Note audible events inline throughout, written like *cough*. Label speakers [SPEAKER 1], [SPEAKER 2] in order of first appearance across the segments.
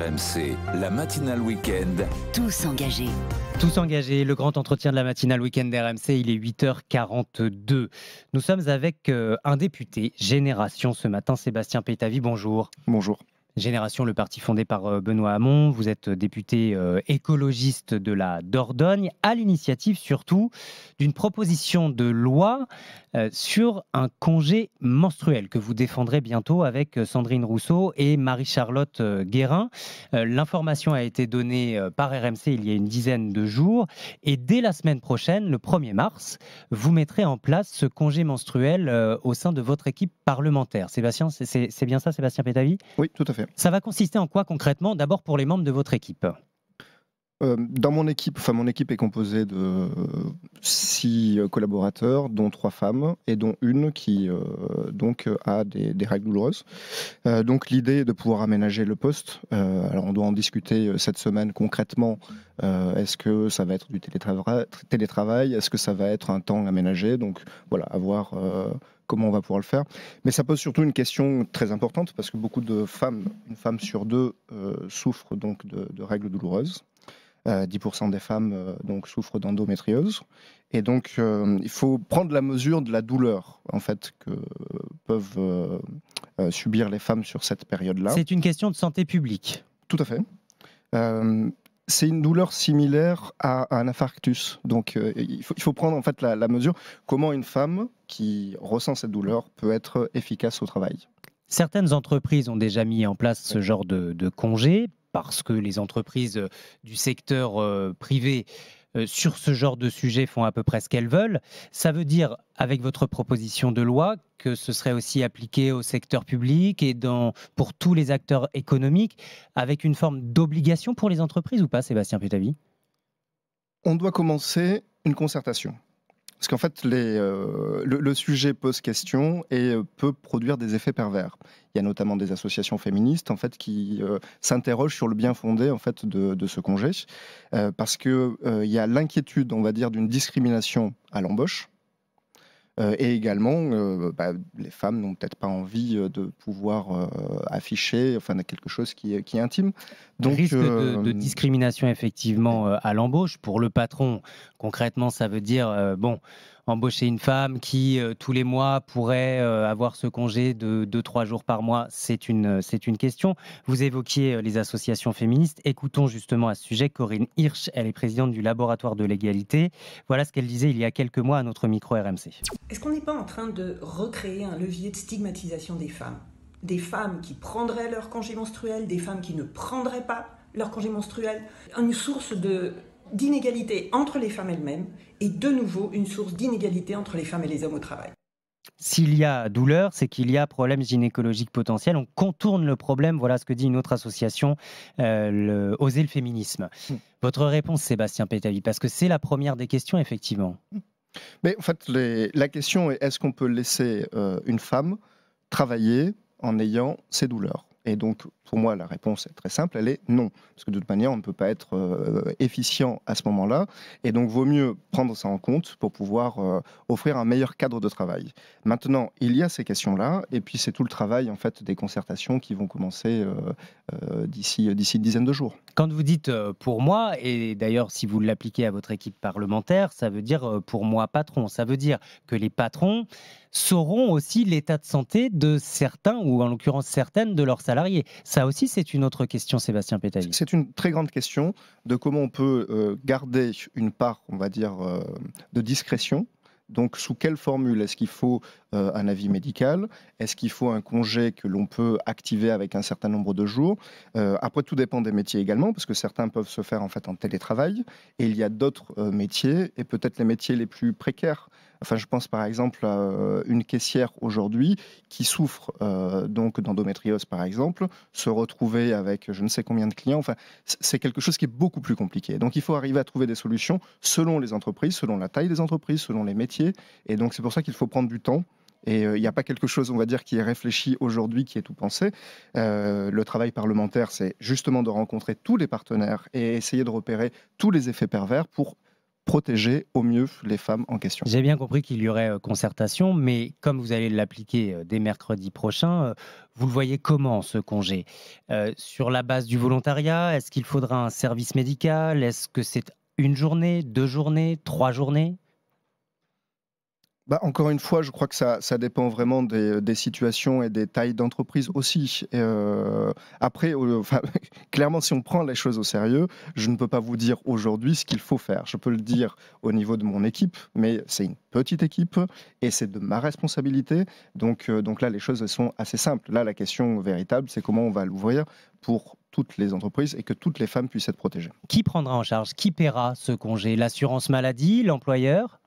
[SPEAKER 1] RMC, la matinale week-end. Tous engagés. Tous engagés, le grand entretien de la matinale week-end RMC, il est 8h42. Nous sommes avec euh, un député Génération ce matin, Sébastien Pétavi, bonjour. Bonjour. Génération, le parti fondé par euh, Benoît Hamon. Vous êtes euh, député euh, écologiste de la Dordogne, à l'initiative surtout d'une proposition de loi sur un congé menstruel que vous défendrez bientôt avec Sandrine Rousseau et Marie-Charlotte Guérin. L'information a été donnée par RMC il y a une dizaine de jours et dès la semaine prochaine, le 1er mars, vous mettrez en place ce congé menstruel au sein de votre équipe parlementaire. Sébastien, c'est bien ça, Sébastien Pétavi Oui, tout à fait. Ça va consister en quoi concrètement D'abord pour les membres de votre équipe.
[SPEAKER 2] Euh, dans mon équipe, enfin mon équipe est composée de euh, six euh, collaborateurs, dont trois femmes et dont une qui donc a des, règles douloureuses. donc l'idée est de pouvoir aménager le poste. alors on doit en discuter cette semaine concrètement. Est-ce que ça va être du télétravail Est-ce que ça va être un temps aménagé Donc voilà, voir comment on va pouvoir le faire. Mais ça pose surtout une question très importante parce que beaucoup de femmes, une femme sur deux, souffrent donc de, règles douloureuses. 10% euh, des femmes euh, donc souffrent d'endométriose. Et donc, euh, il faut prendre la mesure de la douleur en fait que peuvent subir les femmes sur cette période-là. C'est une question de santé publique. Tout à fait. c'est une douleur similaire à, un infarctus. Donc, il faut, prendre en fait la, mesure comment une femme qui ressent cette douleur peut être efficace au travail.
[SPEAKER 1] Certaines entreprises ont déjà mis en place ce genre de, de congé parce que les entreprises du secteur privé sur ce genre de sujet font à peu près ce qu'elles veulent. Ça veut dire, avec votre proposition de loi, que ce serait aussi appliqué au secteur public et pour tous les acteurs économiques, avec une forme d'obligation pour les entreprises ou pas, Sébastien Putavi On doit commencer
[SPEAKER 2] une concertation. Parce qu'en fait, euh, le, sujet pose question et euh, peut produire des effets pervers. Il y a notamment des associations féministes en fait qui euh, s'interrogent sur le bien fondé en fait de, ce congé, parce que il y a l'inquiétude, on va dire, d'une discrimination à l'embauche euh, et également, euh, bah, les femmes n'ont peut-être pas envie euh, de pouvoir afficher enfin, quelque chose qui, est, intime. Donc, risque de,
[SPEAKER 1] de, discrimination, effectivement, à l'embauche. Pour le patron, concrètement, ça veut dire, bon, embaucher une femme qui, euh, tous les mois, pourrait euh, avoir ce congé de 2-3 jours par mois C'est une, euh, c'est une question. Vous évoquiez les associations féministes. Écoutons justement à ce sujet Corinne Hirsch. Elle est présidente du laboratoire de l'égalité. Voilà ce qu'elle disait il y a quelques mois à notre micro RMC. Est-ce qu'on n'est pas en train de recréer un levier de stigmatisation des femmes Des femmes qui prendraient leur congé menstruel, des femmes qui ne prendraient pas leur congé menstruel, une source de d'inégalité entre les femmes elles-mêmes et de nouveau une source d'inégalité entre les femmes et les hommes au travail. S'il y a douleur, c'est qu'il y a problème gynécologique potentiel. On contourne le problème. Voilà ce que dit une autre association, euh, Oser le féminisme. Hmm. Votre réponse, Sébastien Pétali, parce que c'est la première des questions, effectivement.
[SPEAKER 2] Mais en fait, la question est est-ce qu'on peut laisser euh, une femme travailler en ayant ses douleurs Et donc, pour moi, la réponse est très simple, elle est non. Parce que de toute manière, on ne peut pas être euh, efficient à ce moment-là. Et donc, vaut mieux prendre ça en compte pour pouvoir euh, offrir un meilleur cadre de travail. Maintenant, il y a ces questions-là. Et puis, c'est tout le travail, en fait, des concertations qui vont commencer euh, d'ici, d'ici une dizaine de jours.
[SPEAKER 1] Quand vous dites pour moi, et d'ailleurs, si vous l'appliquez à votre équipe parlementaire, ça veut dire pour moi patron. Ça veut dire que les patrons sauront aussi l'état de santé de certains, ou en l'occurrence certaines, de leurs salariés. Ça ça aussi, c'est une autre question,
[SPEAKER 2] Sébastien Pétali. C'est une très grande question de comment on peut euh, garder une part, on va dire, euh, de discrétion donc, sous quelle formule Est-ce qu'il faut euh, un avis médical Est-ce qu'il faut un congé que l'on peut activer avec un certain nombre de jours Après, tout dépend des métiers également, parce que certains peuvent se faire en fait en télétravail, et il y a d'autres métiers, et peut-être les métiers les plus précaires, Enfin, je pense par exemple à euh, une caissière aujourd'hui qui souffre euh, donc d'endométriose, par exemple, se retrouver avec je ne sais combien de clients. Enfin, c'est quelque chose qui est beaucoup plus compliqué. Donc, il faut arriver à trouver des solutions selon les entreprises, selon la taille des entreprises, selon les métiers. Et donc, c'est pour ça qu'il faut prendre du temps. Et euh, il n'y a pas quelque chose, on va dire, qui est réfléchi aujourd'hui, qui est tout pensé. le travail parlementaire, c'est justement de rencontrer tous les partenaires et essayer de repérer tous les effets pervers pour protéger au mieux les femmes en question.
[SPEAKER 1] J'ai bien compris qu'il y aurait euh, concertation, mais comme vous allez l'appliquer euh, dès mercredi prochain, euh, vous le voyez comment ce congé Sur la base du volontariat, est-ce qu'il faudra un service médical Est-ce que c'est une journée, deux journées, trois journées
[SPEAKER 2] bah, encore une fois, je crois que ça, dépend vraiment des, situations et des tailles d'entreprise aussi. Euh, après, *laughs* clairement, si on prend les choses au sérieux, je ne peux pas vous dire aujourd'hui ce qu'il faut faire. Je peux le dire au niveau de mon équipe, mais c'est une petite équipe et c'est de ma responsabilité. Donc, euh, donc là, les choses sont assez simples. Là, la question véritable, c'est comment on va l'ouvrir pour toutes les entreprises et que toutes les femmes puissent être protégées.
[SPEAKER 1] Qui prendra en charge Qui paiera ce congé L'assurance maladie L'employeur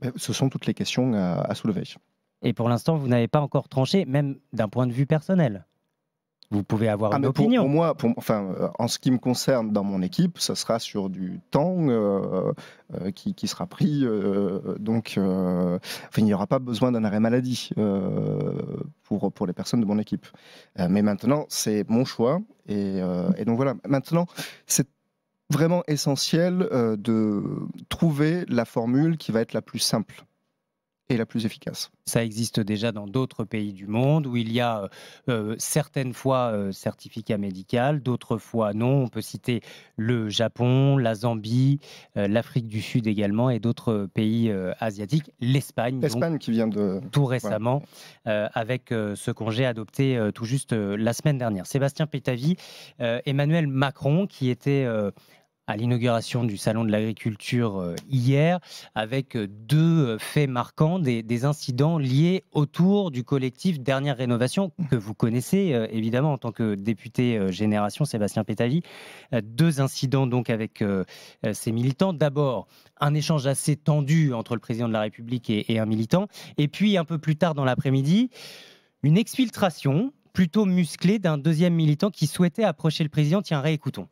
[SPEAKER 1] bah, ce sont toutes les questions à, soulever. Et pour l'instant, vous n'avez pas encore tranché, même d'un point de vue personnel. Vous pouvez
[SPEAKER 2] avoir ah, une opinion. Pour, moi, pour, enfin, euh, en ce qui me concerne, dans mon équipe, ce sera sur du temps euh, euh, qui, sera pris. donc, il n'y aura pas besoin d'un arrêt maladie pour, pour les personnes de mon équipe. mais maintenant, c'est mon choix. et donc voilà. Maintenant, c'est vraiment essentiel euh, de trouver la formule qui va être la plus simple et la plus efficace.
[SPEAKER 1] Ça existe déjà dans d'autres pays du monde où il y a euh, euh, certaines fois certificat médical, d'autres fois non. On peut citer le Japon, la Zambie, l'Afrique du Sud également et d'autres pays asiatiques, l'Espagne. L'Espagne
[SPEAKER 2] qui vient de... Tout récemment,
[SPEAKER 1] avec ce congé adopté tout juste la semaine dernière. Sébastien Pétavi, Emmanuel Macron qui était à l'inauguration du Salon de l'agriculture euh, hier, avec euh, deux euh, faits marquants, des, incidents liés autour du collectif Dernière Rénovation, que vous connaissez évidemment en tant que député Génération, Sébastien Pétavy. Deux incidents donc avec ces militants. D'abord, un échange assez tendu entre le président de la République et, et un militant. Et puis, un peu plus tard dans l'après-midi, une exfiltration plutôt musclée d'un deuxième militant qui souhaitait approcher le président. Tiens, réécoutons.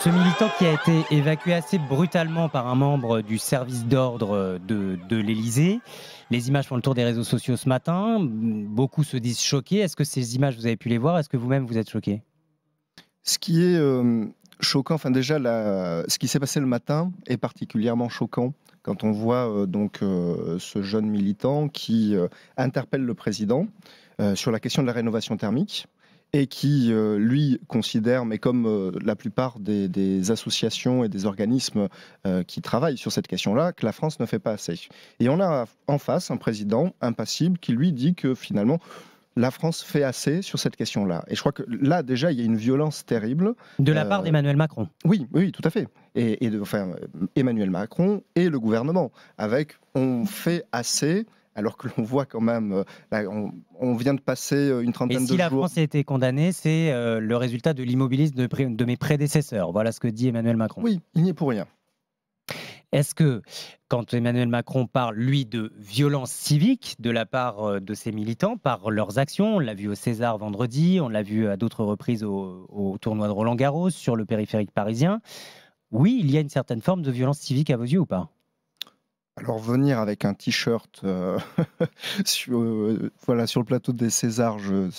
[SPEAKER 1] Ce militant qui a été évacué assez brutalement par un membre du service d'ordre de, l'Elysée. l'Élysée. Les images font le tour des réseaux sociaux ce matin. Beaucoup se disent choqués. Est-ce que ces images, vous avez pu les voir
[SPEAKER 2] Est-ce que vous-même, vous êtes choqué Ce qui est euh, choquant, enfin déjà, ce qui s'est passé le matin est particulièrement choquant quand on voit euh, donc euh, ce jeune militant qui interpelle le président sur la question de la rénovation thermique et qui, euh, lui, considère, mais comme euh, la plupart des, associations et des organismes euh, qui travaillent sur cette question-là, que la France ne fait pas assez. Et on a en face un président impassible qui, lui, dit que finalement, la France fait assez sur cette question-là. Et je crois que là, déjà, il y a une violence terrible. De la part d'Emmanuel Macron. Oui, oui, tout à fait. Et, de, enfin, Emmanuel Macron et le gouvernement, avec on fait assez alors que l'on voit quand même, euh, bah, on, vient de passer euh, une trentaine Et si la
[SPEAKER 1] France a été condamnée, c'est euh, le résultat de l'immobilisme de, mes prédécesseurs. Voilà ce que dit Emmanuel Macron. Oui, il n'y est pour rien. Est-ce que, quand Emmanuel Macron parle, lui, de violence civique de la part de ses militants par leurs actions, on l'a vu au César vendredi, on l'a vu à d'autres reprises au, au, tournoi de Roland Garros, sur le périphérique parisien, oui, il y a une certaine forme de violence civique à vos yeux ou pas
[SPEAKER 2] alors venir avec un t-shirt euh, *laughs* sur, euh, voilà, sur le plateau des Césars, je ne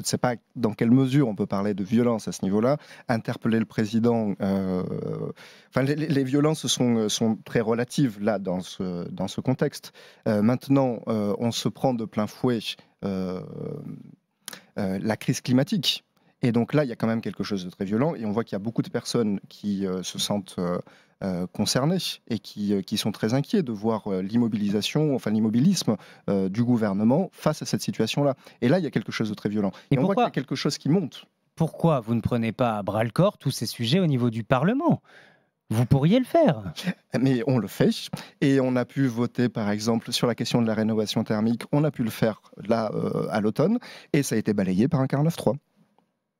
[SPEAKER 2] sais pas dans quelle mesure on peut parler de violence à ce niveau-là. Interpeller le président, euh, les, violences sont, très relatives là dans ce contexte. maintenant, on se prend de plein fouet la crise climatique. Et donc là, il y a quand même quelque chose de très violent et on voit qu'il y a beaucoup de personnes qui euh, se sentent euh, euh, concernées et qui, sont très inquiets de voir l'immobilisation, enfin l'immobilisme du gouvernement face à cette situation-là. Et là, il y a quelque chose de très violent. Et, on voit qu'il y a quelque chose qui monte. Pourquoi vous ne prenez pas à bras le corps tous ces sujets au niveau du Parlement vous pourriez le faire. Mais on le fait. Et on a pu voter, par exemple, sur la question de la rénovation thermique. On a pu le faire là, à l'automne. Et ça a été balayé par un 49.3.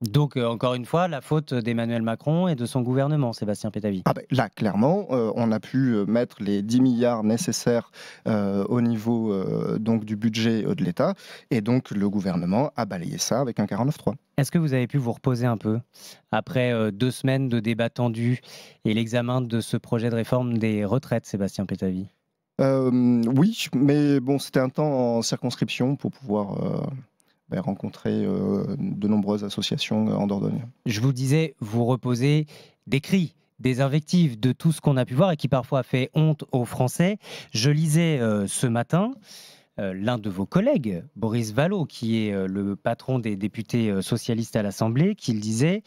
[SPEAKER 1] Donc, euh, encore une fois, la faute d'Emmanuel Macron et de son gouvernement, Sébastien Pétavy. Ah ben
[SPEAKER 2] là, clairement, euh, on a pu euh, mettre les 10 milliards nécessaires au niveau donc, du budget de l'État. Et donc, le gouvernement a balayé ça avec un 49-3. Est-ce que vous avez pu vous reposer un peu
[SPEAKER 1] après deux semaines de débats tendus et l'examen de ce projet de réforme des retraites, Sébastien Pétavy
[SPEAKER 2] Oui, mais bon, c'était un temps en circonscription pour pouvoir rencontrer euh, de nombreuses associations euh, en Dordogne.
[SPEAKER 1] Je vous disais, vous reposez des cris des invectives de tout ce qu'on a pu voir et qui parfois fait honte aux Français. Je lisais euh, ce matin l'un de vos collègues, Boris Vallot, qui est le patron des députés socialistes à l'Assemblée, qui disait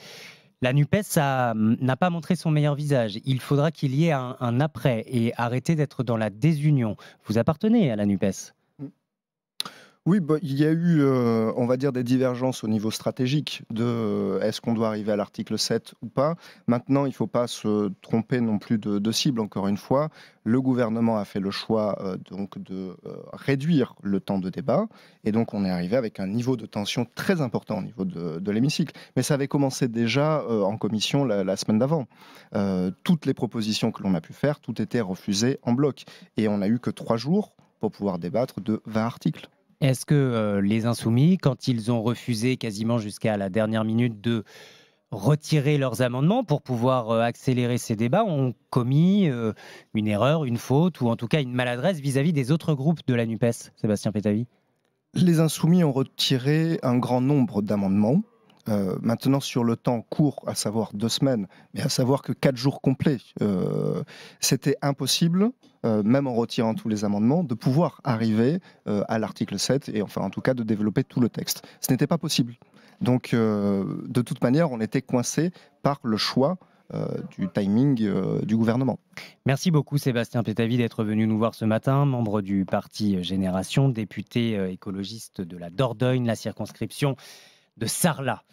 [SPEAKER 1] la NUPES mm, n'a pas montré son meilleur visage. Il faudra qu'il y ait un après et arrêter d'être dans la désunion. Vous appartenez à la NUPES
[SPEAKER 2] oui, bah, il y a eu, euh, on va dire, des divergences au niveau stratégique de euh, est-ce qu'on doit arriver à l'article 7 ou pas. Maintenant, il ne faut pas se tromper non plus de, cible, encore une fois. Le gouvernement a fait le choix euh, donc de réduire le temps de débat, et donc on est arrivé avec un niveau de tension très important au niveau de, l'hémicycle. Mais ça avait commencé déjà en commission la, la semaine d'avant. toutes les propositions que l'on a pu faire, tout était refusé en bloc, et on n'a eu que trois jours pour pouvoir débattre de 20 articles.
[SPEAKER 1] Est-ce que les insoumis, quand ils ont refusé quasiment jusqu'à la dernière minute de retirer leurs amendements pour pouvoir accélérer ces débats, ont commis une erreur, une faute ou en tout cas une maladresse vis-à-vis des autres groupes de la
[SPEAKER 2] NUPES, Sébastien Pétavi Les insoumis ont retiré un grand nombre d'amendements. Euh, maintenant, sur le temps court, à savoir deux semaines, mais à savoir que quatre jours complets, euh, c'était impossible, euh, même en retirant tous les amendements, de pouvoir arriver à l'article 7 et enfin, en tout cas, de développer tout le texte. Ce n'était pas possible. Donc, de toute manière, on était coincé par le choix du timing du gouvernement.
[SPEAKER 1] Merci beaucoup Sébastien Pétavi d'être venu nous voir ce matin, membre du parti Génération, député écologiste de la Dordogne, la circonscription de Sarlat.